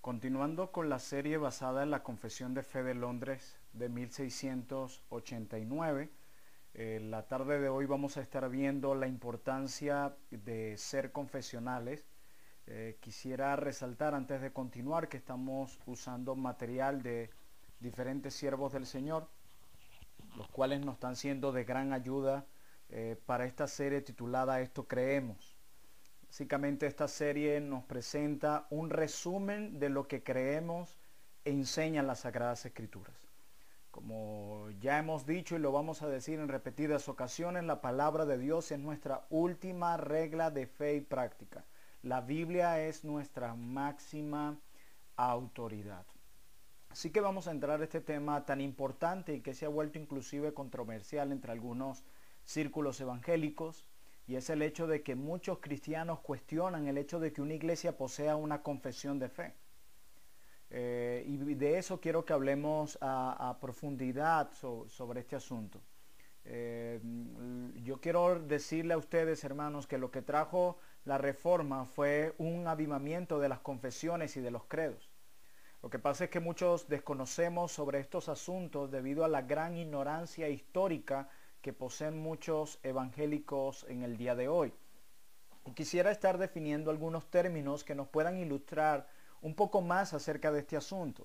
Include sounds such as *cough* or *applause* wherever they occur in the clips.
Continuando con la serie basada en la Confesión de Fe de Londres de 1689, eh, la tarde de hoy vamos a estar viendo la importancia de ser confesionales. Eh, quisiera resaltar antes de continuar que estamos usando material de diferentes siervos del Señor, los cuales nos están siendo de gran ayuda eh, para esta serie titulada Esto creemos. Básicamente esta serie nos presenta un resumen de lo que creemos e enseñan las Sagradas Escrituras. Como ya hemos dicho y lo vamos a decir en repetidas ocasiones, la palabra de Dios es nuestra última regla de fe y práctica. La Biblia es nuestra máxima autoridad. Así que vamos a entrar a este tema tan importante y que se ha vuelto inclusive controversial entre algunos círculos evangélicos y es el hecho de que muchos cristianos cuestionan el hecho de que una iglesia posea una confesión de fe. Eh, y de eso quiero que hablemos a, profundidad sobre este asunto. Eh, yo quiero decirle a ustedes, hermanos, que lo que trajo la reforma fue un avivamiento de las confesiones y de los credos. Lo que pasa es que muchos desconocemos sobre estos asuntos debido a la gran ignorancia histórica que poseen muchos evangélicos en el día de hoy. quisiera estar definiendo algunos términos que nos puedan ilustrar un poco más acerca de este asunto.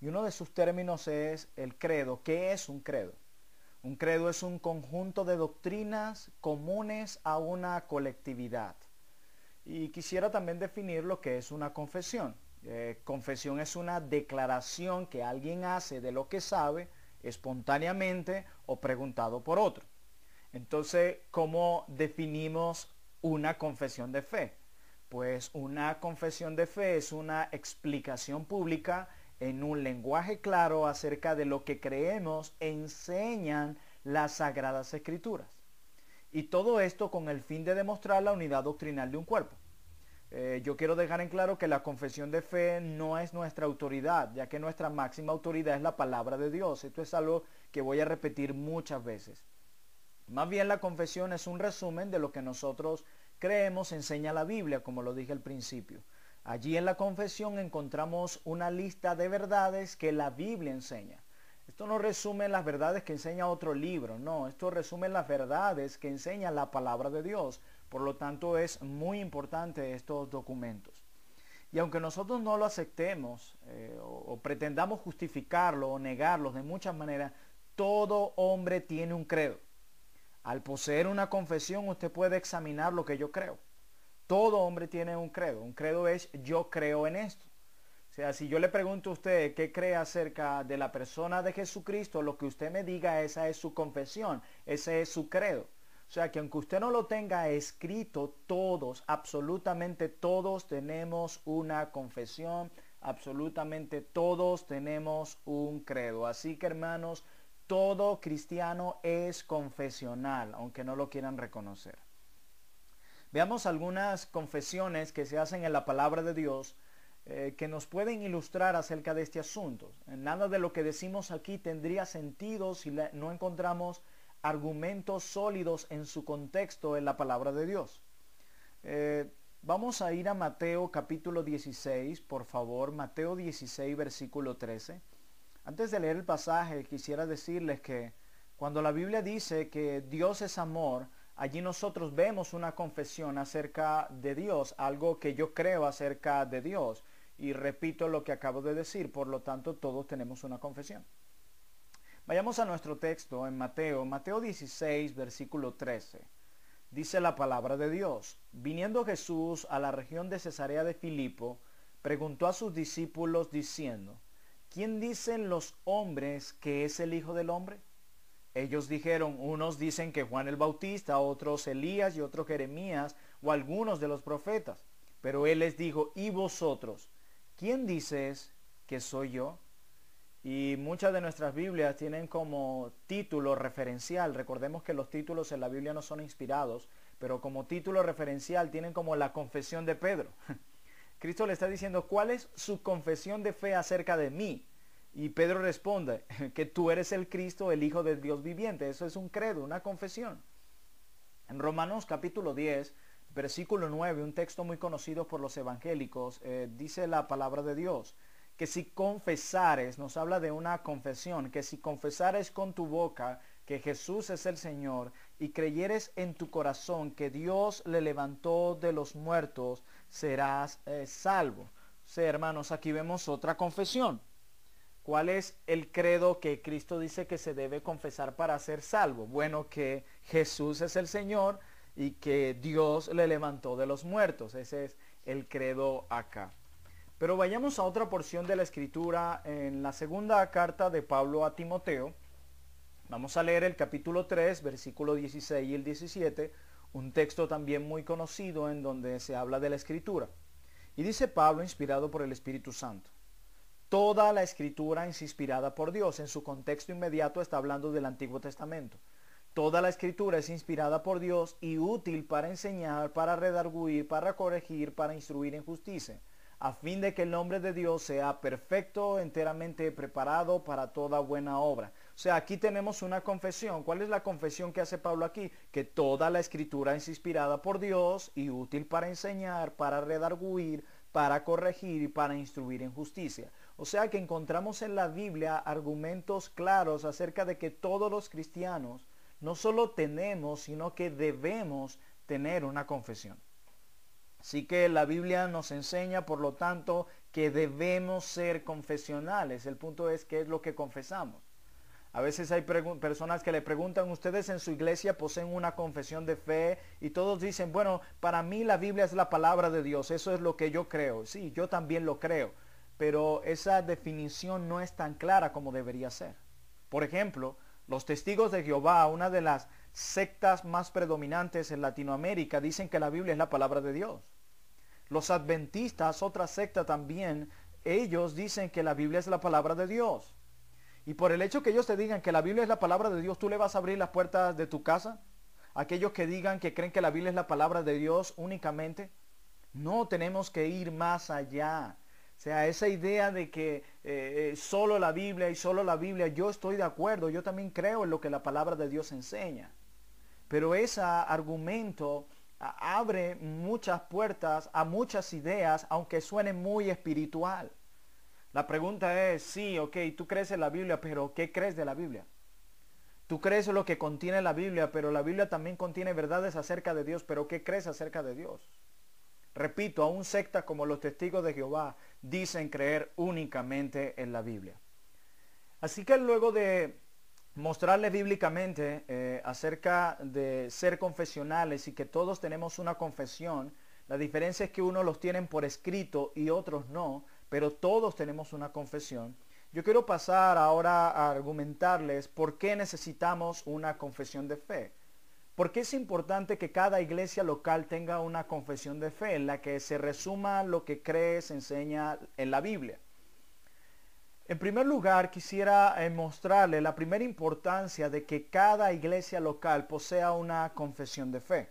Y uno de sus términos es el credo. ¿Qué es un credo? Un credo es un conjunto de doctrinas comunes a una colectividad. Y quisiera también definir lo que es una confesión. Eh, confesión es una declaración que alguien hace de lo que sabe espontáneamente o preguntado por otro. Entonces, ¿cómo definimos una confesión de fe? Pues una confesión de fe es una explicación pública en un lenguaje claro acerca de lo que creemos enseñan las sagradas escrituras. Y todo esto con el fin de demostrar la unidad doctrinal de un cuerpo. Eh, yo quiero dejar en claro que la confesión de fe no es nuestra autoridad, ya que nuestra máxima autoridad es la palabra de Dios. Esto es algo que voy a repetir muchas veces. Más bien la confesión es un resumen de lo que nosotros creemos enseña la Biblia, como lo dije al principio. Allí en la confesión encontramos una lista de verdades que la Biblia enseña. Esto no resume las verdades que enseña otro libro, no, esto resume las verdades que enseña la palabra de Dios. Por lo tanto, es muy importante estos documentos. Y aunque nosotros no lo aceptemos eh, o, pretendamos justificarlo o negarlo, de muchas maneras, todo hombre tiene un credo. Al poseer una confesión usted puede examinar lo que yo creo. Todo hombre tiene un credo. Un credo es yo creo en esto. O sea, si yo le pregunto a usted qué cree acerca de la persona de Jesucristo, lo que usted me diga, esa es su confesión, ese es su credo. O sea que aunque usted no lo tenga escrito, todos, absolutamente todos tenemos una confesión, absolutamente todos tenemos un credo. Así que hermanos, todo cristiano es confesional, aunque no lo quieran reconocer. Veamos algunas confesiones que se hacen en la palabra de Dios eh, que nos pueden ilustrar acerca de este asunto. Nada de lo que decimos aquí tendría sentido si no encontramos argumentos sólidos en su contexto en la palabra de Dios. Eh, vamos a ir a Mateo capítulo 16, por favor, Mateo 16, versículo 13. Antes de leer el pasaje, quisiera decirles que cuando la Biblia dice que Dios es amor, allí nosotros vemos una confesión acerca de Dios, algo que yo creo acerca de Dios. Y repito lo que acabo de decir, por lo tanto todos tenemos una confesión. Vayamos a nuestro texto en Mateo, Mateo 16, versículo 13. Dice la palabra de Dios, viniendo Jesús a la región de Cesarea de Filipo, preguntó a sus discípulos diciendo, ¿quién dicen los hombres que es el Hijo del Hombre? Ellos dijeron, unos dicen que Juan el Bautista, otros Elías y otros Jeremías o algunos de los profetas. Pero él les dijo, ¿y vosotros? ¿Quién dices que soy yo? Y muchas de nuestras Biblias tienen como título referencial, recordemos que los títulos en la Biblia no son inspirados, pero como título referencial tienen como la confesión de Pedro. *laughs* Cristo le está diciendo, ¿cuál es su confesión de fe acerca de mí? Y Pedro responde, *laughs* que tú eres el Cristo, el Hijo de Dios viviente. Eso es un credo, una confesión. En Romanos capítulo 10, versículo 9, un texto muy conocido por los evangélicos, eh, dice la palabra de Dios que si confesares, nos habla de una confesión, que si confesares con tu boca que Jesús es el Señor y creyeres en tu corazón que Dios le levantó de los muertos, serás eh, salvo. hermanos, aquí vemos otra confesión. ¿Cuál es el credo que Cristo dice que se debe confesar para ser salvo? Bueno, que Jesús es el Señor y que Dios le levantó de los muertos. Ese es el credo acá. Pero vayamos a otra porción de la escritura en la segunda carta de Pablo a Timoteo. Vamos a leer el capítulo 3, versículo 16 y el 17, un texto también muy conocido en donde se habla de la escritura. Y dice Pablo, inspirado por el Espíritu Santo. Toda la escritura es inspirada por Dios. En su contexto inmediato está hablando del Antiguo Testamento. Toda la escritura es inspirada por Dios y útil para enseñar, para redarguir, para corregir, para instruir en justicia a fin de que el nombre de Dios sea perfecto, enteramente preparado para toda buena obra. O sea, aquí tenemos una confesión. ¿Cuál es la confesión que hace Pablo aquí? Que toda la escritura es inspirada por Dios y útil para enseñar, para redarguir, para corregir y para instruir en justicia. O sea que encontramos en la Biblia argumentos claros acerca de que todos los cristianos no solo tenemos, sino que debemos tener una confesión. Así que la Biblia nos enseña, por lo tanto, que debemos ser confesionales. El punto es qué es lo que confesamos. A veces hay personas que le preguntan, ustedes en su iglesia poseen una confesión de fe y todos dicen, bueno, para mí la Biblia es la palabra de Dios, eso es lo que yo creo. Sí, yo también lo creo, pero esa definición no es tan clara como debería ser. Por ejemplo, los testigos de Jehová, una de las sectas más predominantes en Latinoamérica, dicen que la Biblia es la palabra de Dios. Los adventistas, otra secta también, ellos dicen que la Biblia es la palabra de Dios. Y por el hecho que ellos te digan que la Biblia es la palabra de Dios, ¿tú le vas a abrir las puertas de tu casa? Aquellos que digan que creen que la Biblia es la palabra de Dios únicamente. No, tenemos que ir más allá. O sea, esa idea de que eh, eh, solo la Biblia y solo la Biblia, yo estoy de acuerdo, yo también creo en lo que la palabra de Dios enseña. Pero ese argumento abre muchas puertas a muchas ideas, aunque suene muy espiritual. La pregunta es, sí, ok, tú crees en la Biblia, pero ¿qué crees de la Biblia? Tú crees en lo que contiene la Biblia, pero la Biblia también contiene verdades acerca de Dios, pero ¿qué crees acerca de Dios? Repito, a un secta como los testigos de Jehová dicen creer únicamente en la Biblia. Así que luego de mostrarles bíblicamente eh, acerca de ser confesionales y que todos tenemos una confesión, la diferencia es que unos los tienen por escrito y otros no, pero todos tenemos una confesión. Yo quiero pasar ahora a argumentarles por qué necesitamos una confesión de fe. ¿Por qué es importante que cada iglesia local tenga una confesión de fe en la que se resuma lo que cree, se enseña en la Biblia? En primer lugar, quisiera eh, mostrarle la primera importancia de que cada iglesia local posea una confesión de fe.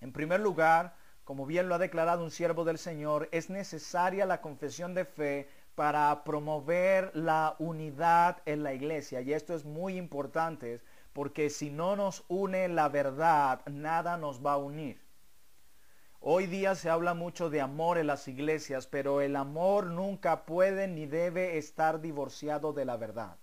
En primer lugar, como bien lo ha declarado un siervo del Señor, es necesaria la confesión de fe para promover la unidad en la iglesia. Y esto es muy importante porque si no nos une la verdad, nada nos va a unir. Hoy día se habla mucho de amor en las iglesias, pero el amor nunca puede ni debe estar divorciado de la verdad.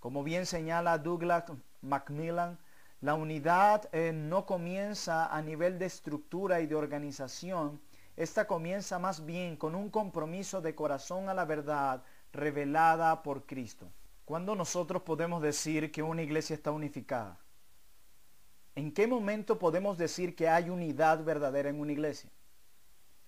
Como bien señala Douglas Macmillan, la unidad eh, no comienza a nivel de estructura y de organización, esta comienza más bien con un compromiso de corazón a la verdad revelada por Cristo. ¿Cuándo nosotros podemos decir que una iglesia está unificada? ¿En qué momento podemos decir que hay unidad verdadera en una iglesia?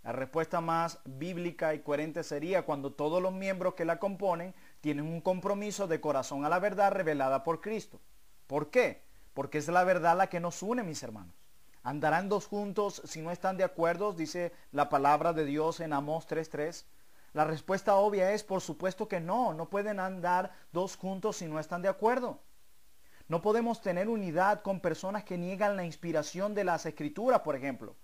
La respuesta más bíblica y coherente sería cuando todos los miembros que la componen tienen un compromiso de corazón a la verdad revelada por Cristo. ¿Por qué? Porque es la verdad la que nos une, mis hermanos. Andarán dos juntos si no están de acuerdo, dice la palabra de Dios en Amós 3.3. La respuesta obvia es, por supuesto que no, no pueden andar dos juntos si no están de acuerdo. No podemos tener unidad con personas que niegan la inspiración de las escrituras, por ejemplo.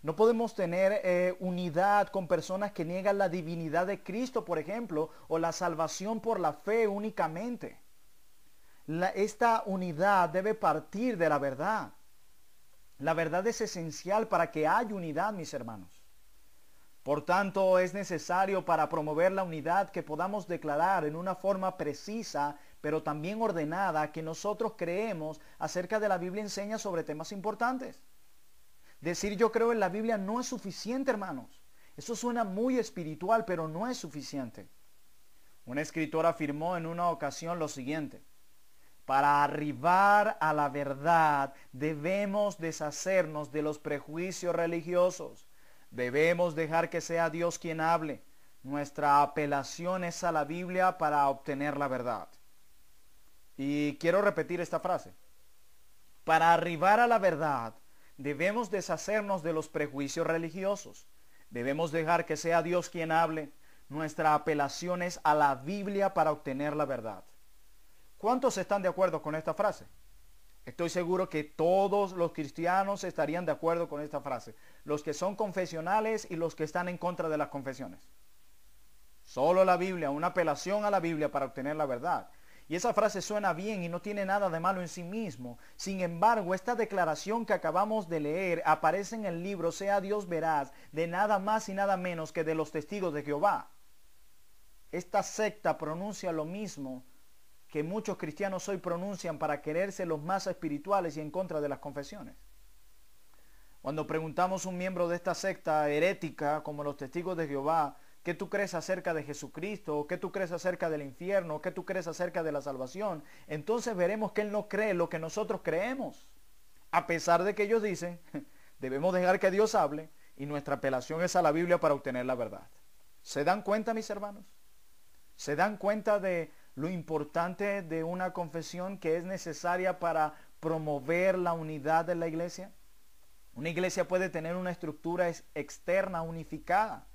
No podemos tener eh, unidad con personas que niegan la divinidad de Cristo, por ejemplo, o la salvación por la fe únicamente. esta unidad debe partir de la verdad. La verdad es esencial para que haya unidad, mis hermanos. Por tanto, es necesario para promover la unidad que podamos declarar en una forma precisa, pero también ordenada, que nosotros creemos acerca de la Biblia enseña sobre temas importantes. Decir yo creo en la Biblia no es suficiente, hermanos. Eso suena muy espiritual, pero no es suficiente. Un escritor afirmó en una ocasión lo siguiente. Para arribar a la verdad debemos deshacernos de los prejuicios religiosos Debemos dejar que sea Dios quien hable. Nuestra apelación es a la Biblia para obtener la verdad. Y quiero repetir esta frase. Para arribar a la verdad, debemos deshacernos de los prejuicios religiosos. Debemos dejar que sea Dios quien hable. Nuestra apelación es a la Biblia para obtener la verdad. ¿Cuántos están de acuerdo con esta frase? Estoy seguro que todos los cristianos estarían de acuerdo con esta frase. Los que son confesionales y los que están en contra de las confesiones. Solo la Biblia, una apelación a la Biblia para obtener la verdad. Y esa frase suena bien y no tiene nada de malo en sí mismo. Sin embargo, esta declaración que acabamos de leer aparece en el libro Sea Dios veraz de nada más y nada menos que de los testigos de Jehová. Esta secta pronuncia lo mismo que muchos cristianos hoy pronuncian para quererse los más espirituales y en contra de las confesiones. Cuando preguntamos a un miembro de esta secta herética, como los testigos de Jehová, ¿qué tú crees acerca de Jesucristo? ¿Qué tú crees acerca del infierno? ¿Qué tú crees acerca de la salvación? Entonces veremos que Él no cree lo que nosotros creemos. A pesar de que ellos dicen, *laughs* debemos dejar que Dios hable y nuestra apelación es a la Biblia para obtener la verdad. ¿Se dan cuenta, mis hermanos? ¿Se dan cuenta de lo importante de una confesión que es necesaria para promover la unidad de la iglesia? Una iglesia puede tener una estructura externa unificada,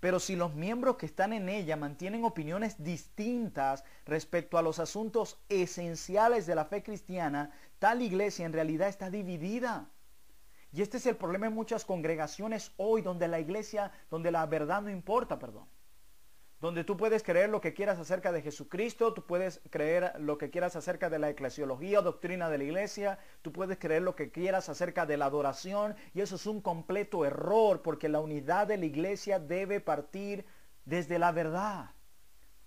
pero si los miembros que están en ella mantienen opiniones distintas respecto a los asuntos esenciales de la fe cristiana, tal iglesia en realidad está dividida. Y este es el problema en muchas congregaciones hoy donde la iglesia, donde la verdad no importa, perdón donde tú puedes creer lo que quieras acerca de Jesucristo, tú puedes creer lo que quieras acerca de la eclesiología o doctrina de la iglesia, tú puedes creer lo que quieras acerca de la adoración, y eso es un completo error, porque la unidad de la iglesia debe partir desde la verdad.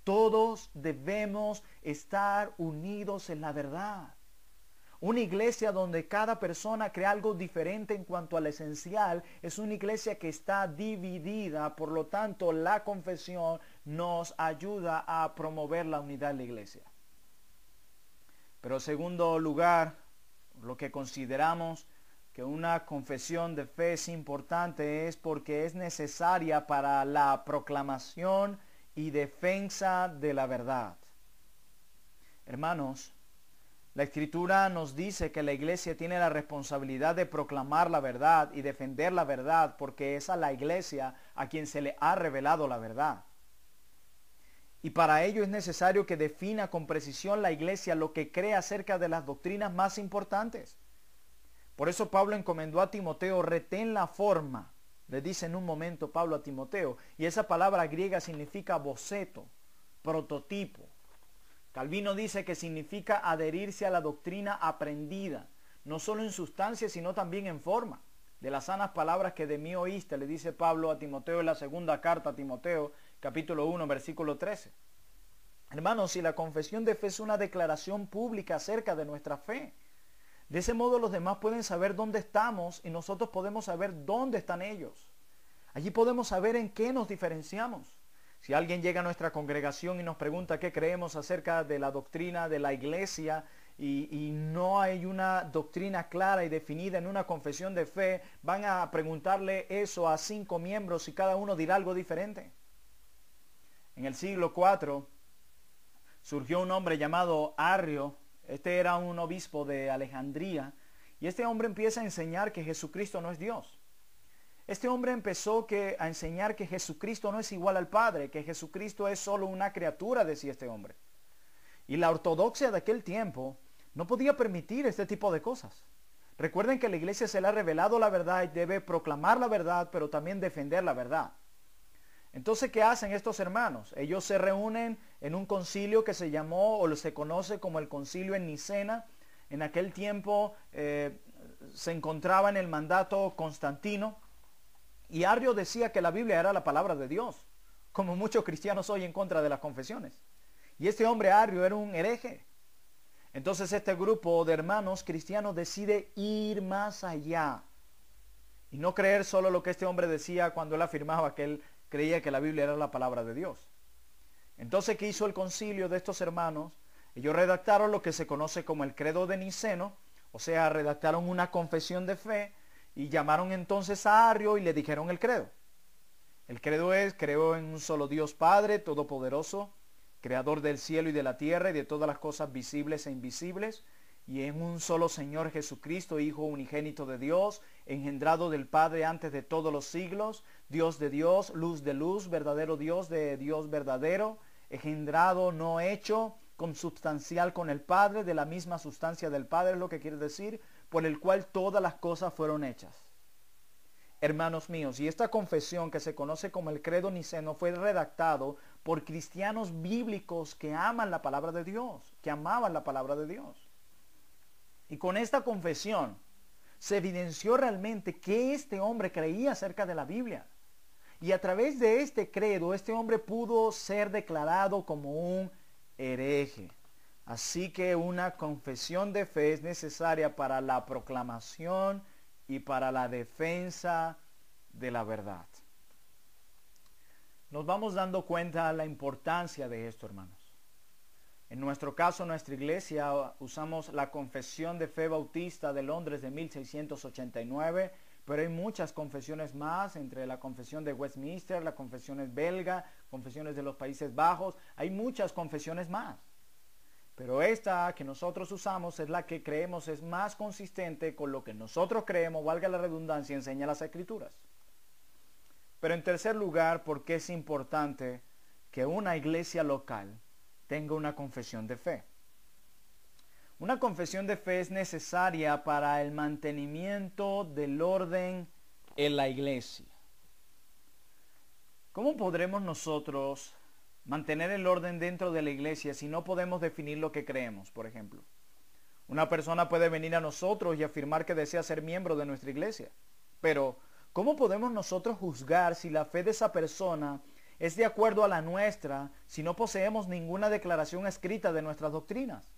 Todos debemos estar unidos en la verdad. Una iglesia donde cada persona cree algo diferente en cuanto al esencial es una iglesia que está dividida, por lo tanto la confesión nos ayuda a promover la unidad de la iglesia. Pero en segundo lugar, lo que consideramos que una confesión de fe es importante es porque es necesaria para la proclamación y defensa de la verdad. Hermanos, la escritura nos dice que la iglesia tiene la responsabilidad de proclamar la verdad y defender la verdad porque es a la iglesia a quien se le ha revelado la verdad. Y para ello es necesario que defina con precisión la iglesia lo que cree acerca de las doctrinas más importantes. Por eso Pablo encomendó a Timoteo, retén la forma, le dice en un momento Pablo a Timoteo, y esa palabra griega significa boceto, prototipo. Calvino dice que significa adherirse a la doctrina aprendida, no solo en sustancia, sino también en forma. De las sanas palabras que de mí oíste, le dice Pablo a Timoteo en la segunda carta a Timoteo, capítulo 1, versículo 13. Hermanos, si la confesión de fe es una declaración pública acerca de nuestra fe, de ese modo los demás pueden saber dónde estamos y nosotros podemos saber dónde están ellos. Allí podemos saber en qué nos diferenciamos. Si alguien llega a nuestra congregación y nos pregunta qué creemos acerca de la doctrina de la iglesia y, y, no hay una doctrina clara y definida en una confesión de fe, van a preguntarle eso a cinco miembros y cada uno dirá algo diferente. En el siglo IV surgió un hombre llamado Arrio, este era un obispo de Alejandría, y este hombre empieza a enseñar que Jesucristo no es Dios. Este hombre empezó a enseñar que Jesucristo no es igual al Padre, que Jesucristo es solo una criatura, decía este hombre. Y la ortodoxia de aquel tiempo no podía permitir este tipo de cosas. Recuerden que la iglesia se le ha revelado la verdad y debe proclamar la verdad, pero también defender la verdad. Entonces, ¿qué hacen estos hermanos? Ellos se reúnen en un concilio que se llamó o se conoce como el concilio en Nicena. En aquel tiempo eh, se encontraba en el mandato Constantino y Arrio decía que la Biblia era la palabra de Dios, como muchos cristianos hoy en contra de las confesiones. Y este hombre Arrio era un hereje. Entonces este grupo de hermanos cristianos decide ir más allá y no creer solo lo que este hombre decía cuando él afirmaba que él creía que la Biblia era la palabra de Dios. Entonces, ¿qué hizo el concilio de estos hermanos? Ellos redactaron lo que se conoce como el credo de Niceno, o sea, redactaron una confesión de fe y llamaron entonces a Arrio y le dijeron el credo. El credo es, creo en un solo Dios Padre, Todopoderoso, Creador del cielo y de la tierra y de todas las cosas visibles e invisibles, y en un solo Señor Jesucristo, Hijo unigénito de Dios, engendrado del Padre antes de todos los siglos, Dios de Dios, luz de luz, verdadero Dios de Dios verdadero, engendrado, no hecho, consubstancial con el Padre, de la misma sustancia del Padre, es lo que quiere decir, por el cual todas las cosas fueron hechas. Hermanos míos, y esta confesión que se conoce como el credo niceno fue redactado por cristianos bíblicos que aman la palabra de Dios, que amaban la palabra de Dios. Y con esta confesión se evidenció realmente que este hombre creía acerca de la Biblia. Y a través de este credo, este hombre pudo ser declarado como un hereje. Así que una confesión de fe es necesaria para la proclamación y para la defensa de la verdad. Nos vamos dando cuenta la importancia de esto, hermano. En nuestro caso, nuestra iglesia usamos la Confesión de Fe Bautista de Londres de 1689, pero hay muchas confesiones más, entre la Confesión de Westminster, las confesiones belga, confesiones de los Países Bajos, hay muchas confesiones más. Pero esta que nosotros usamos es la que creemos es más consistente con lo que nosotros creemos, valga la redundancia, enseña las escrituras. Pero en tercer lugar, porque es importante que una iglesia local tengo una confesión de fe. Una confesión de fe es necesaria para el mantenimiento del orden en la iglesia. ¿Cómo podremos nosotros mantener el orden dentro de la iglesia si no podemos definir lo que creemos, por ejemplo? Una persona puede venir a nosotros y afirmar que desea ser miembro de nuestra iglesia, pero ¿cómo podemos nosotros juzgar si la fe de esa persona es de acuerdo a la nuestra si no poseemos ninguna declaración escrita de nuestras doctrinas?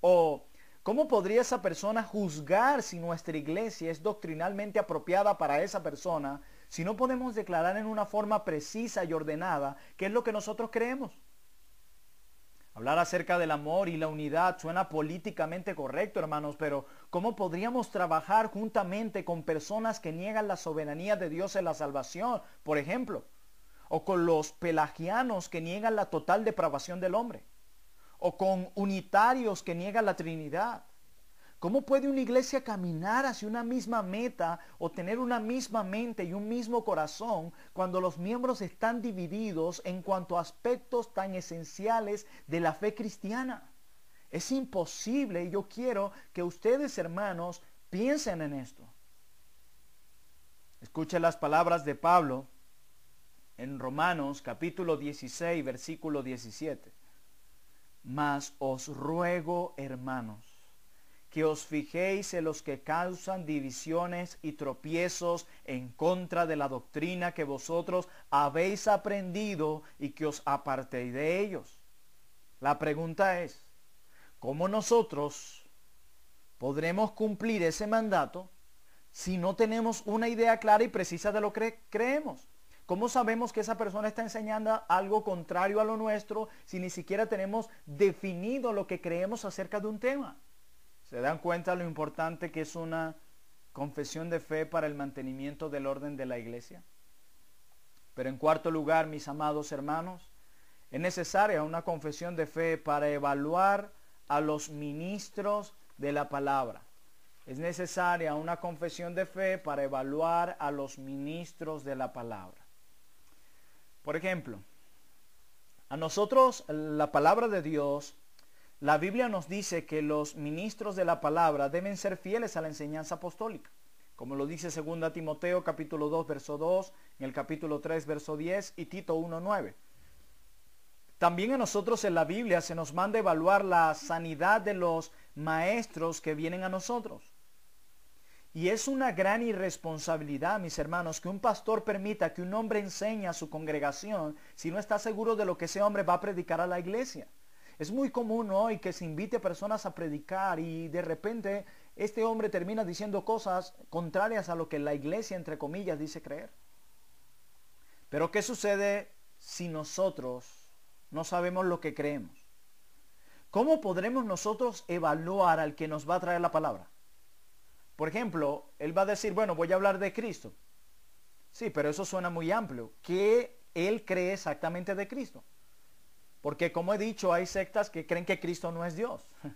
¿O cómo podría esa persona juzgar si nuestra iglesia es doctrinalmente apropiada para esa persona si no podemos declarar en una forma precisa y ordenada qué es lo que nosotros creemos? Hablar acerca del amor y la unidad suena políticamente correcto, hermanos, pero ¿cómo podríamos trabajar juntamente con personas que niegan la soberanía de Dios en la salvación, por ejemplo? o con los pelagianos que niegan la total depravación del hombre, o con unitarios que niegan la Trinidad. ¿Cómo puede una iglesia caminar hacia una misma meta o tener una misma mente y un mismo corazón cuando los miembros están divididos en cuanto a aspectos tan esenciales de la fe cristiana? Es imposible y yo quiero que ustedes, hermanos, piensen en esto. Escuchen las palabras de Pablo en Romanos capítulo 16, versículo 17. Mas os ruego, hermanos, que os fijéis en los que causan divisiones y tropiezos en contra de la doctrina que vosotros habéis aprendido y que os apartéis de ellos. La pregunta es, ¿cómo nosotros podremos cumplir ese mandato si no tenemos una idea clara y precisa de lo que creemos? ¿Cómo sabemos que esa persona está enseñando algo contrario a lo nuestro si ni siquiera tenemos definido lo que creemos acerca de un tema? ¿Se dan cuenta lo importante que es una confesión de fe para el mantenimiento del orden de la iglesia? Pero en cuarto lugar, mis amados hermanos, es necesaria una confesión de fe para evaluar a los ministros de la palabra. Es necesaria una confesión de fe para evaluar a los ministros de la palabra. Por ejemplo, a nosotros la palabra de Dios, la Biblia nos dice que los ministros de la palabra deben ser fieles a la enseñanza apostólica, como lo dice 2 Timoteo capítulo 2 verso 2, en el capítulo 3 verso 10 y Tito 1 9. También a nosotros en la Biblia se nos manda evaluar la sanidad de los maestros que vienen a nosotros. Y es una gran irresponsabilidad, mis hermanos, que un pastor permita que un hombre enseñe a su congregación si no está seguro de lo que ese hombre va a predicar a la iglesia. Es muy común hoy que se invite personas a predicar y de repente este hombre termina diciendo cosas contrarias a lo que la iglesia, entre comillas, dice creer. Pero ¿qué sucede si nosotros no sabemos lo que creemos? ¿Cómo podremos nosotros evaluar al que nos va a traer la palabra? Por ejemplo, él va a decir, bueno, voy a hablar de Cristo. Sí, pero eso suena muy amplio. ¿Qué él cree exactamente de Cristo? Porque como he dicho, hay sectas que creen que Cristo no es Dios. *laughs*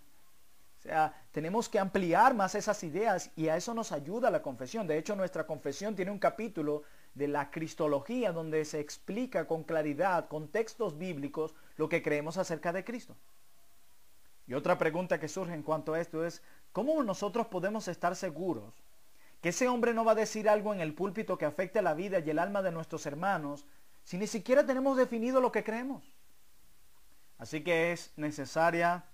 O sea, tenemos que ampliar más esas ideas y a eso nos ayuda la confesión. De hecho, nuestra confesión tiene un capítulo de la cristología donde se explica con claridad, con textos bíblicos, lo que creemos acerca de Cristo. Y otra pregunta que surge en cuanto a esto es, ¿Cómo nosotros podemos estar seguros que ese hombre no va a decir algo en el púlpito que afecte la vida y el alma de nuestros hermanos si ni siquiera tenemos definido lo que creemos? Así que es necesaria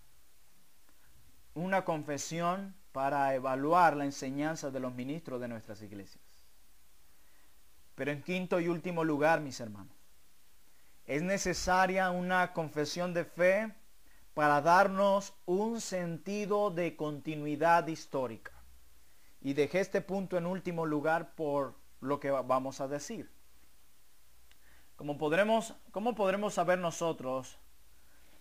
una confesión para evaluar la enseñanza de los ministros de nuestras iglesias. Pero en quinto y último lugar, mis hermanos, es necesaria una confesión de fe para darnos un sentido de continuidad histórica. Y dejé este punto en último lugar por lo que vamos a decir. ¿Cómo podremos, cómo podremos saber nosotros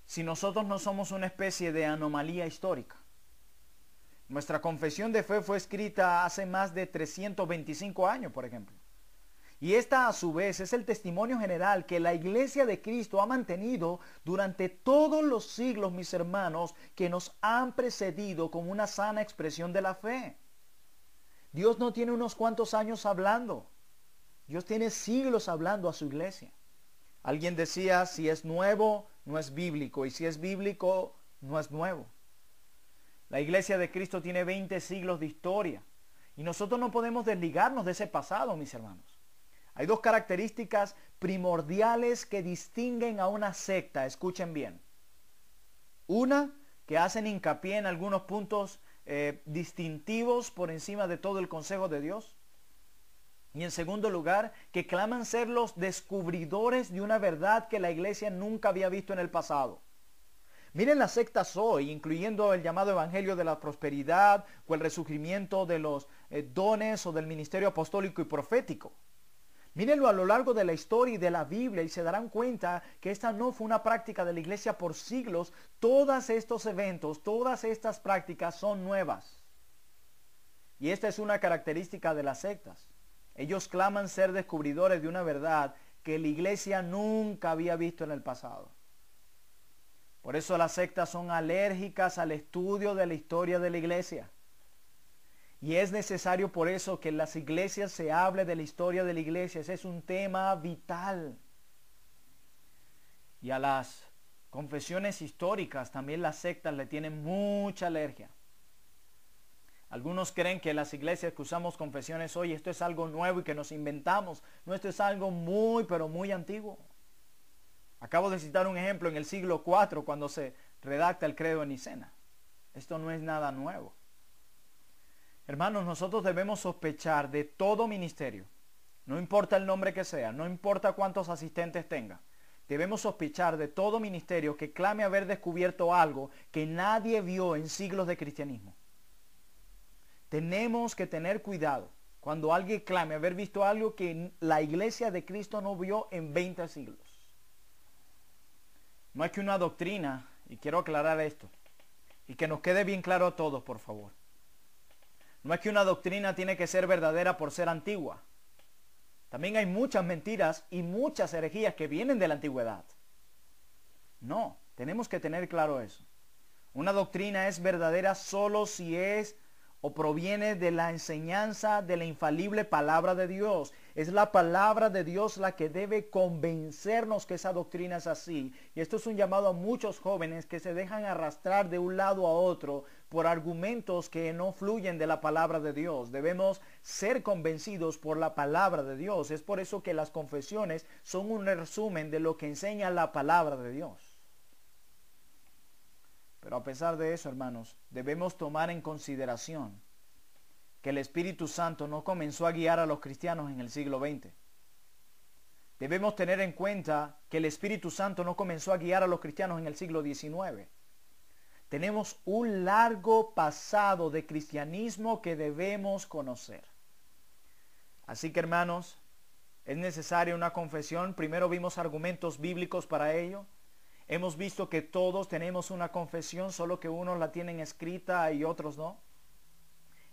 si nosotros no somos una especie de anomalía histórica? Nuestra confesión de fe fue escrita hace más de 325 años, por ejemplo. Y esta a su vez es el testimonio general que la iglesia de Cristo ha mantenido durante todos los siglos, mis hermanos, que nos han precedido con una sana expresión de la fe. Dios no tiene unos cuantos años hablando. Dios tiene siglos hablando a su iglesia. Alguien decía, si es nuevo, no es bíblico. Y si es bíblico, no es nuevo. La iglesia de Cristo tiene 20 siglos de historia. Y nosotros no podemos desligarnos de ese pasado, mis hermanos. Hay dos características primordiales que distinguen a una secta, escuchen bien. Una, que hacen hincapié en algunos puntos eh, distintivos por encima de todo el consejo de Dios. Y en segundo lugar, que claman ser los descubridores de una verdad que la iglesia nunca había visto en el pasado. Miren las sectas hoy, incluyendo el llamado Evangelio de la Prosperidad o el resurgimiento de los eh, dones o del ministerio apostólico y profético. Mírenlo a lo largo de la historia y de la Biblia y se darán cuenta que esta no fue una práctica de la iglesia por siglos. Todos estos eventos, todas estas prácticas son nuevas. Y esta es una característica de las sectas. Ellos claman ser descubridores de una verdad que la iglesia nunca había visto en el pasado. Por eso las sectas son alérgicas al estudio de la historia de la iglesia. Y es necesario por eso que en las iglesias se hable de la historia de la iglesia. Ese es un tema vital. Y a las confesiones históricas también las sectas le tienen mucha alergia. Algunos creen que las iglesias que usamos confesiones hoy, esto es algo nuevo y que nos inventamos. No, esto es algo muy, pero muy antiguo. Acabo de citar un ejemplo en el siglo IV cuando se redacta el credo en Nicena. Esto no es nada nuevo. Hermanos, nosotros debemos sospechar de todo ministerio. No importa el nombre que sea, no importa cuántos asistentes tenga. Debemos sospechar de todo ministerio que clame haber descubierto algo que nadie vio en siglos de cristianismo. Tenemos que tener cuidado cuando alguien clame haber visto algo que la iglesia de Cristo no vio en 20 siglos. No es que una doctrina, y quiero aclarar esto, y que nos quede bien claro a todos, por favor. No es que una doctrina tiene que ser verdadera por ser antigua. También hay muchas mentiras y muchas herejías que vienen de la antigüedad. No, tenemos que tener claro eso. Una doctrina es verdadera solo si es o proviene de la enseñanza de la infalible palabra de Dios. Es la palabra de Dios la que debe convencernos que esa doctrina es así. Y esto es un llamado a muchos jóvenes que se dejan arrastrar de un lado a otro por argumentos que no fluyen de la palabra de Dios. Debemos ser convencidos por la palabra de Dios. Es por eso que las confesiones son un resumen de lo que enseña la palabra de Dios. Pero a pesar de eso, hermanos, debemos tomar en consideración que el Espíritu Santo no comenzó a guiar a los cristianos en el siglo XX. Debemos tener en cuenta que el Espíritu Santo no comenzó a guiar a los cristianos en el siglo XIX. Tenemos un largo pasado de cristianismo que debemos conocer. Así que hermanos, es necesaria una confesión. Primero vimos argumentos bíblicos para ello. Hemos visto que todos tenemos una confesión, solo que unos la tienen escrita y otros no.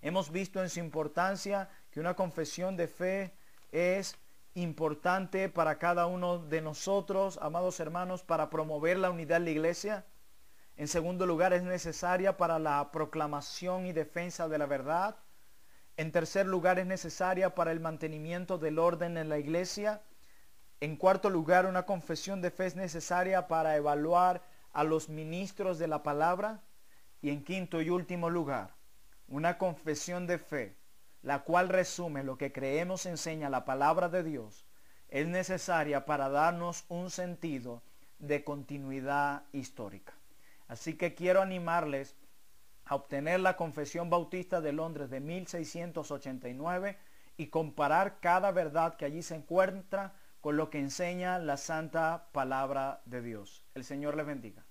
Hemos visto en su importancia que una confesión de fe es importante para cada uno de nosotros, amados hermanos, para promover la unidad de la iglesia. En segundo lugar, es necesaria para la proclamación y defensa de la verdad. En tercer lugar, es necesaria para el mantenimiento del orden en la iglesia. En cuarto lugar, una confesión de fe es necesaria para evaluar a los ministros de la palabra. Y en quinto y último lugar, una confesión de fe, la cual resume lo que creemos enseña la palabra de Dios, es necesaria para darnos un sentido de continuidad histórica. Así que quiero animarles a obtener la Confesión Bautista de Londres de 1689 y comparar cada verdad que allí se encuentra con lo que enseña la santa palabra de Dios. El Señor les bendiga.